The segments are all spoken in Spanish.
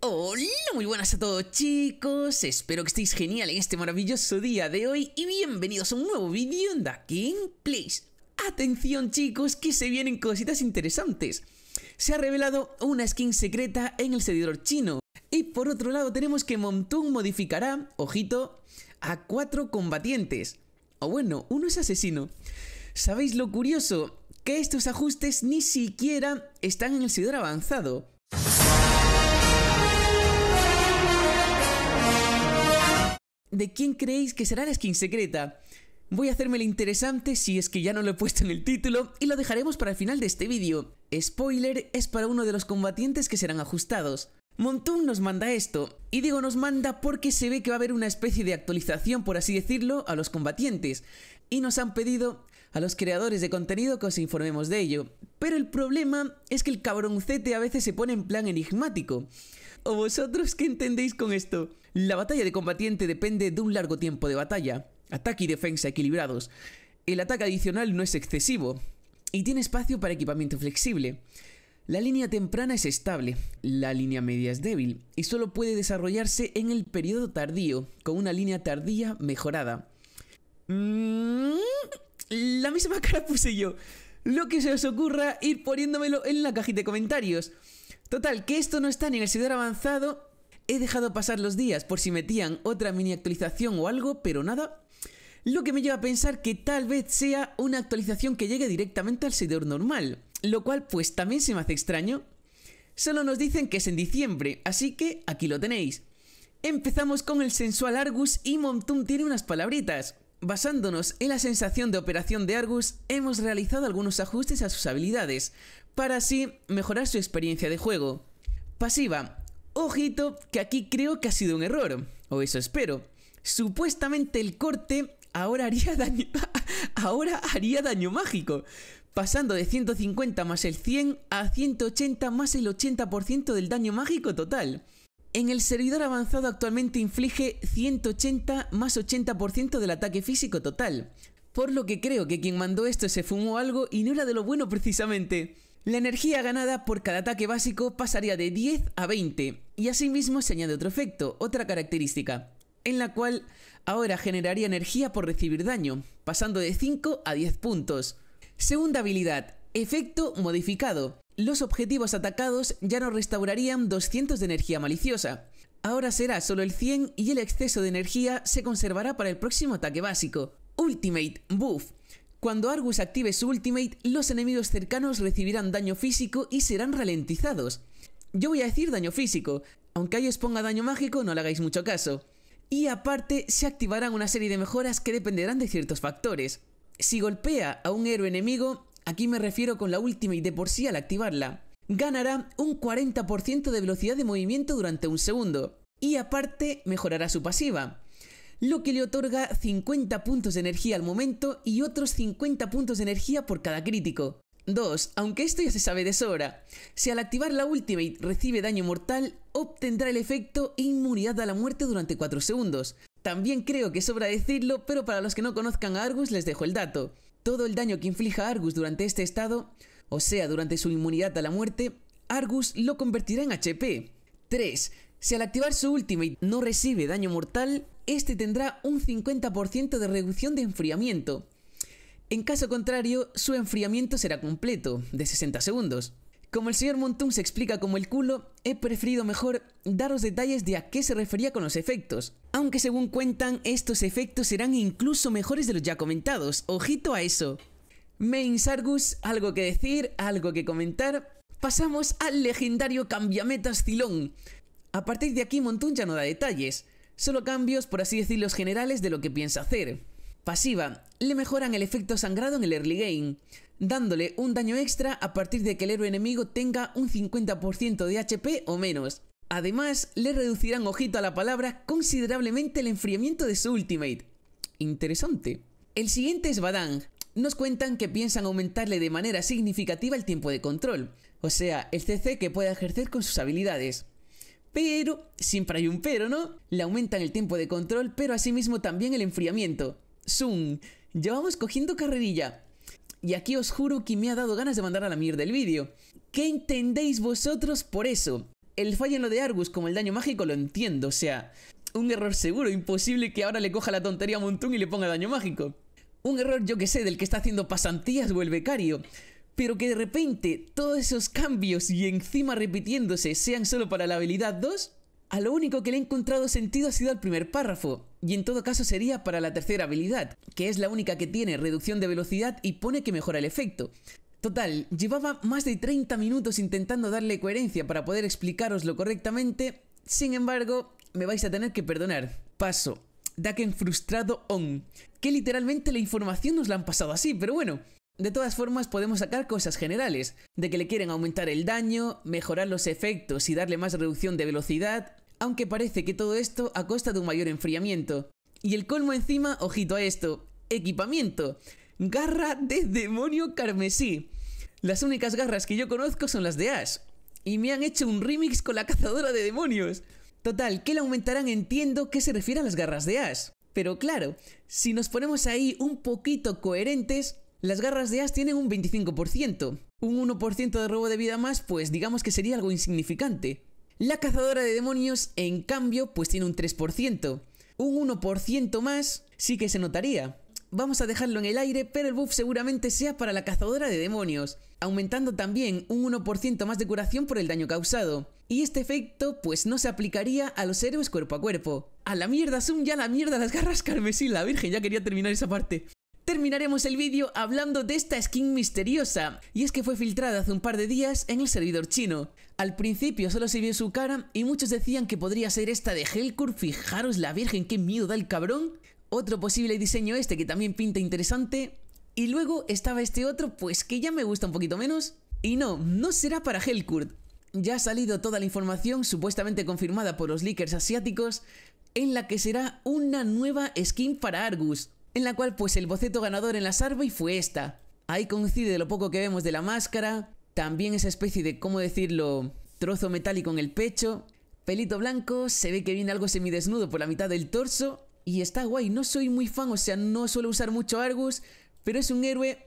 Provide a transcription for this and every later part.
Hola, muy buenas a todos chicos, espero que estéis genial en este maravilloso día de hoy y bienvenidos a un nuevo vídeo en Da King Place. Atención chicos, que se vienen cositas interesantes. Se ha revelado una skin secreta en el servidor chino. Y por otro lado tenemos que Montung modificará, ojito, a cuatro combatientes. O bueno, uno es asesino. ¿Sabéis lo curioso? Que estos ajustes ni siquiera están en el servidor avanzado. de quién creéis que será la skin secreta. Voy a hacerme lo interesante si es que ya no lo he puesto en el título y lo dejaremos para el final de este vídeo. Spoiler es para uno de los combatientes que serán ajustados. Montun nos manda esto, y digo nos manda porque se ve que va a haber una especie de actualización, por así decirlo, a los combatientes, y nos han pedido a los creadores de contenido que os informemos de ello. Pero el problema es que el cabroncete a veces se pone en plan enigmático. ¿O vosotros qué entendéis con esto? La batalla de combatiente depende de un largo tiempo de batalla, ataque y defensa equilibrados. El ataque adicional no es excesivo y tiene espacio para equipamiento flexible. La línea temprana es estable, la línea media es débil y solo puede desarrollarse en el periodo tardío, con una línea tardía mejorada. Mm, la misma cara puse yo. Lo que se os ocurra, ir poniéndomelo en la cajita de comentarios. Total, que esto no está ni en el servidor avanzado. He dejado pasar los días por si metían otra mini actualización o algo, pero nada. Lo que me lleva a pensar que tal vez sea una actualización que llegue directamente al servidor normal. Lo cual pues también se me hace extraño. Solo nos dicen que es en diciembre, así que aquí lo tenéis. Empezamos con el sensual Argus y Momtum tiene unas palabritas. Basándonos en la sensación de operación de Argus, hemos realizado algunos ajustes a sus habilidades, para así mejorar su experiencia de juego. Pasiva. Ojito, que aquí creo que ha sido un error, o eso espero. Supuestamente el corte ahora haría daño, mágico, pasando de 150 más el 100 a 180 más el 80% del daño mágico total. En el servidor avanzado actualmente inflige 180 más 80% del ataque físico total, por lo que creo que quien mandó esto se fumó algo y no era de lo bueno precisamente. La energía ganada por cada ataque básico pasaría de 10 a 20, y asimismo se añade otro efecto, otra característica, en la cual ahora generaría energía por recibir daño, pasando de 5 a 10 puntos. Segunda habilidad, efecto modificado. Los objetivos atacados ya no restaurarían 200 de energía maliciosa. Ahora será solo el 100 y el exceso de energía se conservará para el próximo ataque básico. Ultimate Buff. Cuando Argus active su Ultimate, los enemigos cercanos recibirán daño físico y serán ralentizados. Yo voy a decir daño físico, aunque ellos ponga daño mágico no le hagáis mucho caso. Y aparte, se activarán una serie de mejoras que dependerán de ciertos factores. Si golpea a un héroe enemigo, aquí me refiero con la Ultimate de por sí al activarla, ganará un 40% de velocidad de movimiento durante un segundo. Y aparte, mejorará su pasiva lo que le otorga 50 puntos de energía al momento y otros 50 puntos de energía por cada crítico. 2. Aunque esto ya se sabe de sobra, si al activar la Ultimate recibe daño mortal, obtendrá el efecto inmunidad a la muerte durante 4 segundos. También creo que sobra decirlo, pero para los que no conozcan a Argus les dejo el dato. Todo el daño que inflija Argus durante este estado, o sea, durante su inmunidad a la muerte, Argus lo convertirá en HP. 3. Si al activar su ultimate no recibe daño mortal, este tendrá un 50% de reducción de enfriamiento. En caso contrario, su enfriamiento será completo, de 60 segundos. Como el señor Montum se explica como el culo, he preferido mejor daros detalles de a qué se refería con los efectos. Aunque según cuentan, estos efectos serán incluso mejores de los ya comentados, ojito a eso. Main Sargus, algo que decir, algo que comentar. Pasamos al legendario Cambiametas Cilón. A partir de aquí Montun ya no da detalles, solo cambios, por así decirlo, generales de lo que piensa hacer. Pasiva, le mejoran el efecto sangrado en el early game, dándole un daño extra a partir de que el héroe enemigo tenga un 50% de HP o menos. Además, le reducirán ojito a la palabra considerablemente el enfriamiento de su ultimate. Interesante. El siguiente es Badang. Nos cuentan que piensan aumentarle de manera significativa el tiempo de control, o sea, el CC que pueda ejercer con sus habilidades. Pero, siempre hay un pero, ¿no? Le aumentan el tiempo de control, pero asimismo también el enfriamiento. Zoom, llevamos cogiendo carrerilla. Y aquí os juro que me ha dado ganas de mandar a la mierda el vídeo. ¿Qué entendéis vosotros por eso? El fallo en lo de Argus como el daño mágico lo entiendo, o sea, un error seguro, imposible que ahora le coja la tontería a Montún y le ponga daño mágico. Un error, yo que sé, del que está haciendo pasantías o el becario pero que de repente todos esos cambios y encima repitiéndose sean solo para la habilidad 2, a lo único que le he encontrado sentido ha sido el primer párrafo, y en todo caso sería para la tercera habilidad, que es la única que tiene reducción de velocidad y pone que mejora el efecto. Total, llevaba más de 30 minutos intentando darle coherencia para poder explicaroslo correctamente, sin embargo, me vais a tener que perdonar. Paso. Daken frustrado on. Que literalmente la información nos la han pasado así, pero bueno. De todas formas, podemos sacar cosas generales, de que le quieren aumentar el daño, mejorar los efectos y darle más reducción de velocidad, aunque parece que todo esto a costa de un mayor enfriamiento. Y el colmo encima, ojito a esto, equipamiento, garra de demonio carmesí. Las únicas garras que yo conozco son las de Ash, y me han hecho un remix con la cazadora de demonios. Total, que le aumentarán entiendo que se refiere a las garras de Ash. Pero claro, si nos ponemos ahí un poquito coherentes, las garras de as tienen un 25%, un 1% de robo de vida más pues digamos que sería algo insignificante. La cazadora de demonios en cambio pues tiene un 3%, un 1% más sí que se notaría. Vamos a dejarlo en el aire, pero el buff seguramente sea para la cazadora de demonios, aumentando también un 1% más de curación por el daño causado. Y este efecto pues no se aplicaría a los héroes cuerpo a cuerpo. A la mierda, Zoom, ya la mierda las garras carmesí, la virgen, ya quería terminar esa parte terminaremos el vídeo hablando de esta skin misteriosa, y es que fue filtrada hace un par de días en el servidor chino. Al principio solo se vio su cara y muchos decían que podría ser esta de Helcur, fijaros la virgen, qué miedo da el cabrón. Otro posible diseño este que también pinta interesante. Y luego estaba este otro, pues que ya me gusta un poquito menos. Y no, no será para Helcurt. Ya ha salido toda la información, supuestamente confirmada por los leakers asiáticos, en la que será una nueva skin para Argus en la cual pues el boceto ganador en la y fue esta. Ahí coincide lo poco que vemos de la máscara, también esa especie de, ¿cómo decirlo?, trozo metálico en el pecho, pelito blanco, se ve que viene algo semidesnudo por la mitad del torso, y está guay, no soy muy fan, o sea, no suelo usar mucho Argus, pero es un héroe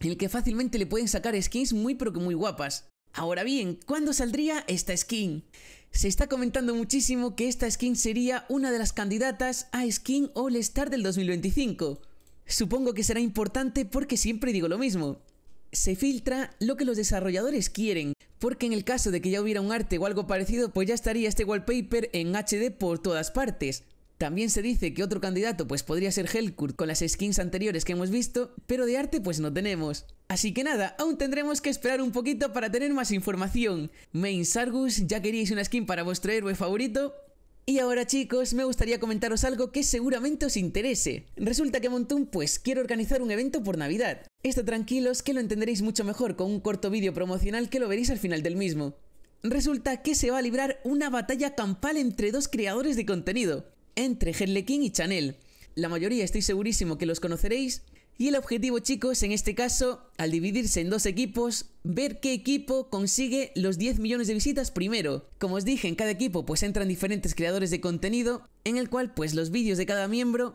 en el que fácilmente le pueden sacar skins muy pero que muy guapas. Ahora bien, ¿cuándo saldría esta skin? Se está comentando muchísimo que esta skin sería una de las candidatas a skin All Star del 2025. Supongo que será importante porque siempre digo lo mismo. Se filtra lo que los desarrolladores quieren, porque en el caso de que ya hubiera un arte o algo parecido, pues ya estaría este wallpaper en HD por todas partes. También se dice que otro candidato pues podría ser Helcurt con las skins anteriores que hemos visto, pero de arte pues no tenemos. Así que nada, aún tendremos que esperar un poquito para tener más información. Main Sargus, ya queríais una skin para vuestro héroe favorito, y ahora chicos, me gustaría comentaros algo que seguramente os interese. Resulta que Montún pues quiere organizar un evento por Navidad. Está tranquilos que lo entenderéis mucho mejor con un corto vídeo promocional que lo veréis al final del mismo. Resulta que se va a librar una batalla campal entre dos creadores de contenido entre Herlequín y Chanel. La mayoría estoy segurísimo que los conoceréis. Y el objetivo, chicos, en este caso, al dividirse en dos equipos, ver qué equipo consigue los 10 millones de visitas primero. Como os dije, en cada equipo pues entran diferentes creadores de contenido, en el cual pues los vídeos de cada miembro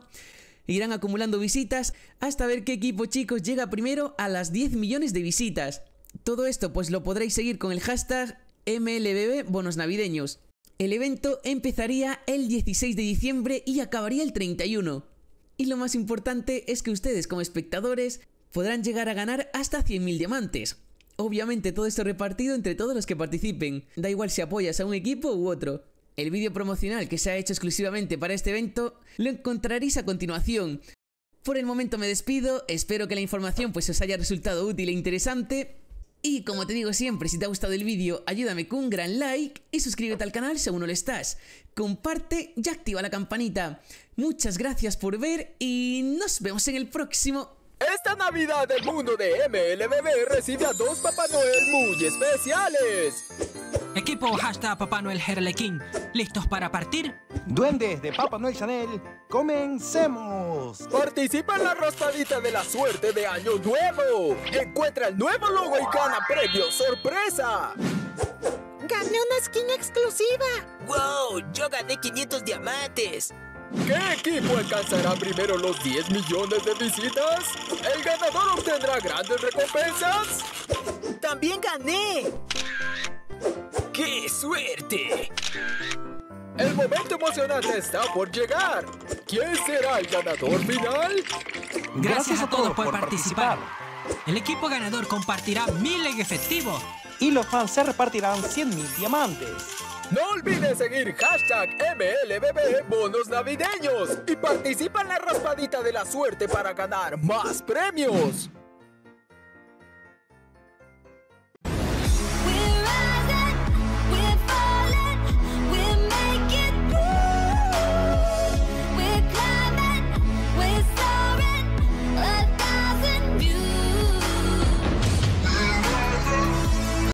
irán acumulando visitas hasta ver qué equipo, chicos, llega primero a las 10 millones de visitas. Todo esto pues lo podréis seguir con el hashtag MLBB Navideños. El evento empezaría el 16 de diciembre y acabaría el 31. Y lo más importante es que ustedes como espectadores podrán llegar a ganar hasta 100.000 diamantes. Obviamente todo esto repartido entre todos los que participen, da igual si apoyas a un equipo u otro. El vídeo promocional que se ha hecho exclusivamente para este evento lo encontraréis a continuación. Por el momento me despido, espero que la información pues os haya resultado útil e interesante y como te digo siempre, si te ha gustado el vídeo, ayúdame con un gran like y suscríbete al canal si aún no lo estás. Comparte y activa la campanita. Muchas gracias por ver y nos vemos en el próximo. Esta Navidad del mundo de MLBB recibe a dos Papá Noel muy especiales. Equipo hashtag Papá Noel Herlequín, ¿listos para partir? Duendes de Papá Noel Chanel, comencemos. Participa en la rostadita de la suerte de Año Nuevo. Encuentra el nuevo logo y gana premio sorpresa. Gané una skin exclusiva. ¡Wow! Yo gané 500 diamantes. ¿Qué equipo alcanzará primero los 10 millones de visitas? ¿El ganador obtendrá grandes recompensas? ¡También gané! ¡Qué suerte! El momento emocionante está por llegar. ¿Quién será el ganador final? Gracias, a, todos por, participar. El equipo ganador compartirá mil en efectivo. Y los fans se repartirán 100.000 mil diamantes. No olvides seguir hashtag MLBB Navideños y participa en la raspadita de la suerte para ganar más premios.